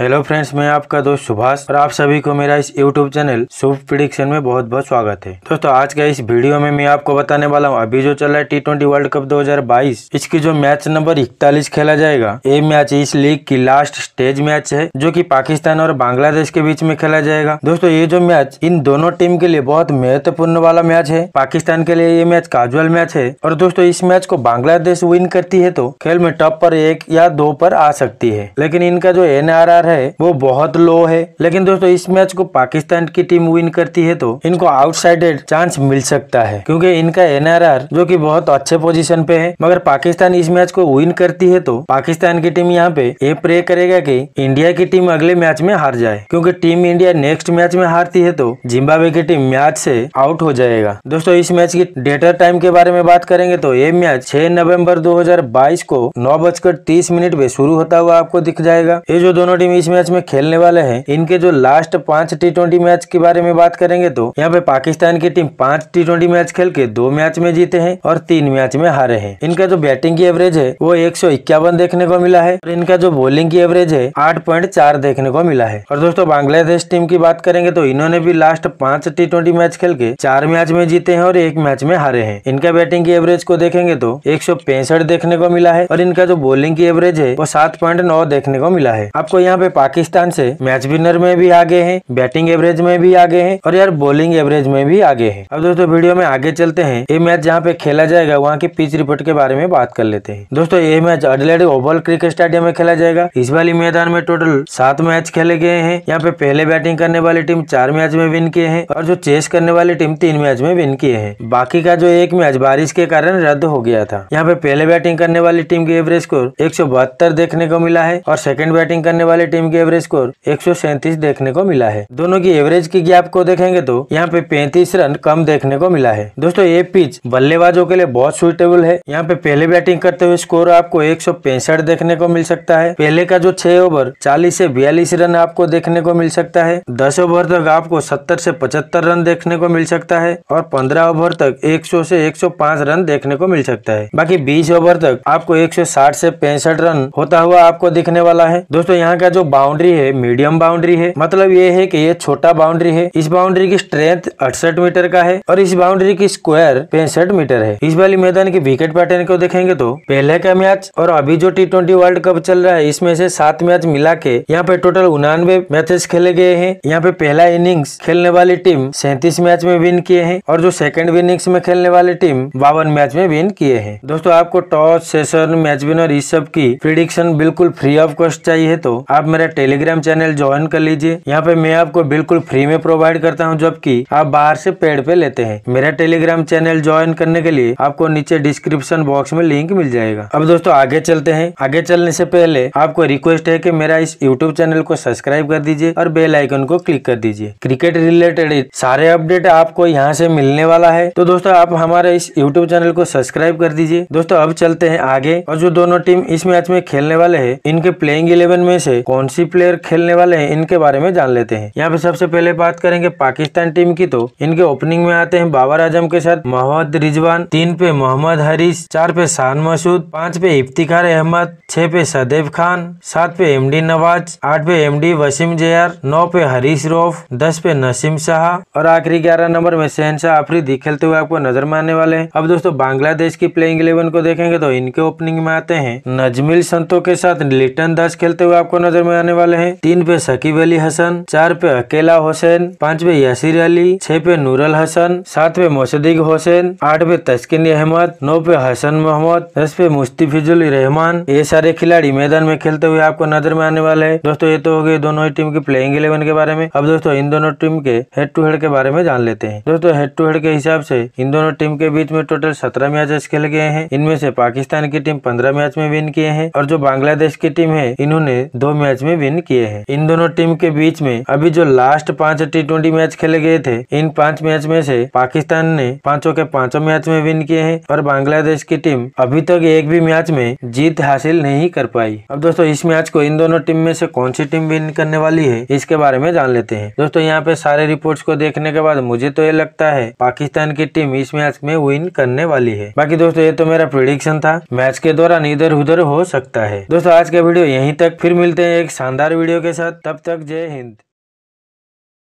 hello friends मैं आपका दोस्त सुभाष और आप सभी को मेरा इस यूट्यूब चैनल शुभ प्रिडिक्शन में बहुत बहुत स्वागत है दोस्तों आज का इस वीडियो में मैं आपको बताने वाला हूँ अभी जो चल रहा है टी ट्वेंटी वर्ल्ड कप 2022 इसकी जो मैच नंबर इकतालीस खेला जाएगा ये मैच इस लीग की लास्ट स्टेज मैच है जो की पाकिस्तान और बांग्लादेश के बीच में खेला जाएगा दोस्तों ये जो मैच इन दोनों टीम के लिए बहुत महत्वपूर्ण वाला मैच है पाकिस्तान के लिए ये मैच काजुअल मैच है और दोस्तों इस मैच को बांग्लादेश विन करती है तो खेल में टॉप पर एक या दो पर आ सकती है लेकिन इनका जो एन है वो बहुत लो है लेकिन दोस्तों इस मैच को पाकिस्तान की टीम विन करती है तो इनको आउटसाइडेड चांस मिल सकता है क्योंकि इनका एनआरआर जो कि बहुत अच्छे पोजीशन पे है मगर पाकिस्तान इस मैच को विन करती है तो पाकिस्तान की टीम यहाँ पे ये प्रे करेगा की इंडिया की टीम अगले मैच में हार जाए क्यूँकी टीम इंडिया नेक्स्ट मैच में हारती है तो जिम्बावे की टीम मैच से आउट हो जाएगा दोस्तों इस मैच की डेटर टाइम के बारे में बात करेंगे तो ये मैच छह नवम्बर दो को नौ बजकर तीस मिनट में शुरू होता हुआ आपको दिख जाएगा ये जो दोनों टीम इस मैच में खेलने वाले हैं इनके जो लास्ट पांच टी ट्वेंटी मैच के बारे में बात करेंगे तो यहाँ पे पाकिस्तान की टीम पांच टी ट्वेंटी मैच खेल के दो मैच में जीते हैं और तीन मैच में हारे हैं इनका जो बैटिंग की एवरेज है वो एक देखने को मिला है और इनका जो बॉलिंग की एवरेज है आठ देखने को मिला है और दोस्तों बांग्लादेश टीम की बात करेंगे तो इन्होंने भी लास्ट पांच टी ट्वेंटी मैच खेल के चार मैच में जीते हैं और एक मैच में हारे हैं इनका बैटिंग की एवरेज को देखेंगे तो एक देखने को मिला है और इनका जो बॉलिंग की एवरेज है वो सात देखने को मिला है आपको यहाँ पे वे पाकिस्तान से मैच विनर में भी आगे हैं बैटिंग एवरेज में भी आगे हैं और यार बॉलिंग एवरेज में भी आगे हैं अब दोस्तों वीडियो में आगे चलते हैं ये मैच जहाँ पे खेला जाएगा वहाँ की पिच रिपोर्ट के बारे में बात कर लेते हैं दोस्तों ये match Adelaide Oval cricket stadium में खेला जाएगा इस वाली मैदान में टोटल सात मैच खेले गए हैं यहाँ पे पहले बैटिंग करने वाली टीम चार मैच में विन किए हैं और जो चेस करने वाली टीम तीन मैच में विन किए हैं बाकी का जो एक मैच बारिश के कारण रद्द हो गया था यहाँ पे पहले बैटिंग करने वाली टीम की एवरेज स्कोर एक देखने को मिला है और सेकंड बैटिंग करने वाली टीम टीम की एवरेज स्कोर एक देखने को मिला है दोनों की एवरेज की गैप को देखेंगे तो यहाँ पे पैंतीस रन कम देखने को मिला है दोस्तों ये पिच बल्लेबाजों के लिए बहुत सुइटेबल है यहाँ पे पहले बैटिंग करते हुए स्कोर आपको एक देखने को मिल सकता है पहले का जो छह ओवर चालीस ऐसी बयालीस रन आपको देखने को मिल सकता है दस ओवर तक आपको सत्तर ऐसी पचहत्तर रन देखने को मिल सकता है और पंद्रह ओवर तक एक सौ एक सौ 105 रन देखने को मिल सकता है बाकी 20 ओवर तक आपको 160 से पैंसठ रन होता हुआ आपको दिखने वाला है दोस्तों यहाँ का जो जो बाउंड्री है मीडियम बाउंड्री है मतलब ये है कि ये छोटा बाउंड्री है इस बाउंड्री की स्ट्रेंथ अड़सठ मीटर का है और इस बाउंड्री की स्क्वायर पैंसठ मीटर है इस वाली मैदान के विकेट पैटर्न को देखेंगे तो पहले का मैच और अभी जो टी ट्वेंटी वर्ल्ड कप चल रहा है इसमें से सात मैच मिला के यहाँ पे टोटल उन्नवे मैचेस खेले गए हैं यहाँ पे पहला इनिंग्स खेलने वाली टीम सैंतीस मैच में विन किए हैं और जो सेकंड इनिंग्स में खेलने वाली टीम बावन मैच में विन किए हैं दोस्तों आपको टॉस सेशन मैच विनर इस सब की प्रिडिक्शन बिल्कुल फ्री ऑफ कॉस्ट चाहिए तो आप मेरा टेलीग्राम चैनल ज्वाइन कर लीजिए यहाँ पे मैं आपको बिल्कुल फ्री में प्रोवाइड करता हूँ जबकि आप बाहर से पेड़ पे लेते हैं मेरा टेलीग्राम चैनल ज्वाइन करने के लिए आपको नीचे डिस्क्रिप्शन बॉक्स में लिंक मिल जाएगा अब दोस्तों आगे चलते हैं आगे चलने से पहले आपको रिक्वेस्ट है की मेरा इस यूट्यूब चैनल को सब्सक्राइब कर दीजिए और बेल आइकन को क्लिक कर दीजिए क्रिकेट रिलेटेड सारे अपडेट आपको यहाँ से मिलने वाला है तो दोस्तों आप हमारे इस यूट्यूब चैनल को सब्सक्राइब कर दीजिए दोस्तों अब चलते हैं आगे और जो दोनों टीम इस मैच में खेलने वाले है इनके प्लेइंग इलेवन में से कौन कौन सी प्लेयर खेलने वाले हैं इनके बारे में जान लेते हैं यहाँ पे सबसे पहले बात करेंगे पाकिस्तान टीम की तो इनके ओपनिंग में आते हैं बाबर आजम के साथ मोहम्मद रिजवान तीन पे मोहम्मद हरीश चार पे शान मसूद पाँच पे इफ्तिखार अहमद छह पे सदैव खान सात पे एम नवाज आठ पे एम वसीम जयर नौ पे हरीश रोफ दस पे नसीम शाह और आखिरी ग्यारह नंबर में शहनशाह आफरीदी खेलते हुए आपको नजर मारने वाले हैं अब दोस्तों बांग्लादेश की प्लेइंग इलेवन को देखेंगे तो इनके ओपनिंग में आते हैं नजमिल संतो के साथ लिटन दास खेलते हुए आपको नजर में आने वाले हैं तीन पे शकीब अली हसन चार पे अकेला हुसैन पांच पे यासिर अली छह पे नूरल हसन सात पे मोसदिक हुसैन आठ पे तस्किन अहमद नौ पे हसन मोहम्मद दस पे मुस्तीफिजुल रहमान ये सारे खिलाड़ी मैदान में खेलते हुए आपको नजर में आने वाले हैं दोस्तों ये तो हो गए दोनों ही टीम के प्लेइंग इलेवन के बारे में अब दोस्तों इन दोनों टीम के हेड टू हेड के बारे में जान लेते हैं दोस्तों हेड टू हेड के हिसाब से इन दोनों टीम के बीच में टोटल सत्रह मैचेस खेले गए हैं इनमें से पाकिस्तान की टीम पंद्रह मैच में विन किए हैं और जो बांग्लादेश की टीम है इन्होंने दो मैच मैच में विन किए हैं इन दोनों टीम के बीच में अभी जो लास्ट पांच टी मैच खेले गए थे इन पांच मैच में से पाकिस्तान ने पांचों के पांचों मैच में विन किए हैं और बांग्लादेश की टीम अभी तक एक भी मैच में जीत हासिल नहीं कर पाई अब दोस्तों इस मैच को इन दोनों टीम में से कौन सी टीम विन करने वाली है इसके बारे में जान लेते हैं दोस्तों यहाँ पे सारे रिपोर्ट को देखने के बाद मुझे तो ये लगता है पाकिस्तान की टीम इस मैच में विन करने वाली है बाकी दोस्तों ये तो मेरा प्रिडिक्शन था मैच के दौरान इधर उधर हो सकता है दोस्तों आज का वीडियो यहीं तक फिर मिलते हैं एक एक शानदार वीडियो के साथ तब तक जय हिंद